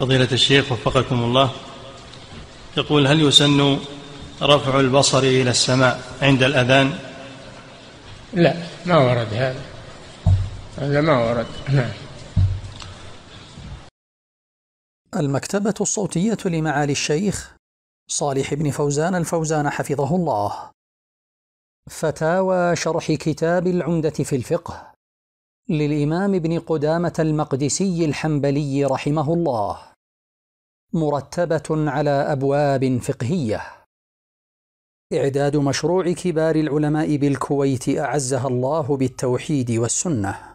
فضيلة الشيخ وفقكم الله يقول هل يسن رفع البصر إلى السماء عند الأذان لا ما ورد هذا هذا ما ورد نعم المكتبة الصوتية لمعالي الشيخ صالح بن فوزان الفوزان حفظه الله فتاوى شرح كتاب العمدة في الفقه للإمام ابن قدامة المقدسي الحنبلي رحمه الله مرتبة على أبواب فقهية إعداد مشروع كبار العلماء بالكويت أعزها الله بالتوحيد والسنة